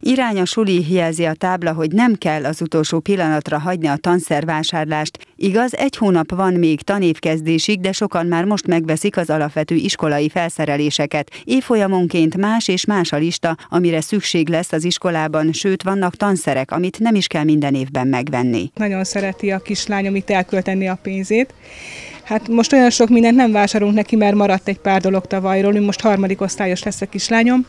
Irány a suli jelzi a tábla, hogy nem kell az utolsó pillanatra hagyni a tanszervásárlást. Igaz, egy hónap van még tanévkezdésig, de sokan már most megveszik az alapvető iskolai felszereléseket. Évfolyamonként más és más a lista, amire szükség lesz az iskolában, sőt vannak tanszerek, amit nem is kell minden évben megvenni. Nagyon szereti a kislányom itt elkölteni a pénzét, Hát most olyan sok mindent nem vásárolunk neki, mert maradt egy pár dolog tavalyról, ő most harmadik osztályos lesz a kislányom,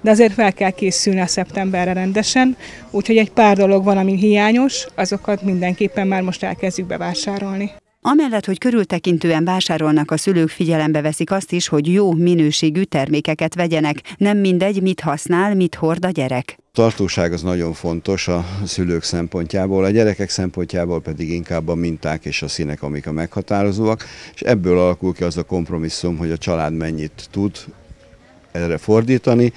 de azért fel kell készülni a szeptemberre rendesen, úgyhogy egy pár dolog van, ami hiányos, azokat mindenképpen már most elkezdjük bevásárolni. Amellett, hogy körültekintően vásárolnak, a szülők figyelembe veszik azt is, hogy jó minőségű termékeket vegyenek. Nem mindegy, mit használ, mit hord a gyerek tartóság az nagyon fontos a szülők szempontjából, a gyerekek szempontjából pedig inkább a minták és a színek, amik a meghatározóak, és ebből alakul ki az a kompromisszum, hogy a család mennyit tud erre fordítani,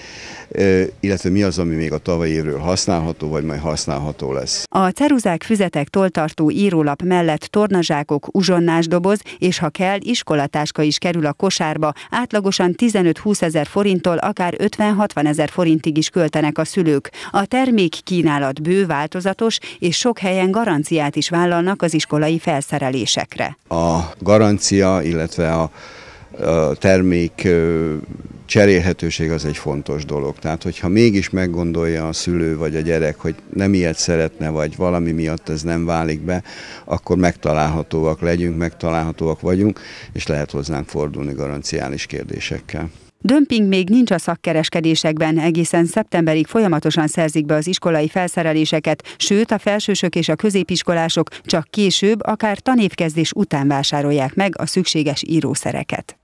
illetve mi az, ami még a tavalyi évről használható, vagy majd használható lesz. A ceruzák füzetek toltartó írólap mellett tornazsákok, uzsonnás doboz, és ha kell, iskolatáska is kerül a kosárba. Átlagosan 15-20 ezer forinttól akár 50-60 ezer forintig is költenek a szülők. A termék kínálat bő, változatos, és sok helyen garanciát is vállalnak az iskolai felszerelésekre. A garancia, illetve a termék cserélhetőség az egy fontos dolog. Tehát, hogyha mégis meggondolja a szülő vagy a gyerek, hogy nem ilyet szeretne, vagy valami miatt ez nem válik be, akkor megtalálhatóak legyünk, megtalálhatóak vagyunk, és lehet hozzánk fordulni garanciális kérdésekkel. Dömping még nincs a szakkereskedésekben, egészen szeptemberig folyamatosan szerzik be az iskolai felszereléseket, sőt a felsősök és a középiskolások csak később, akár tanévkezdés után vásárolják meg a szükséges írószereket.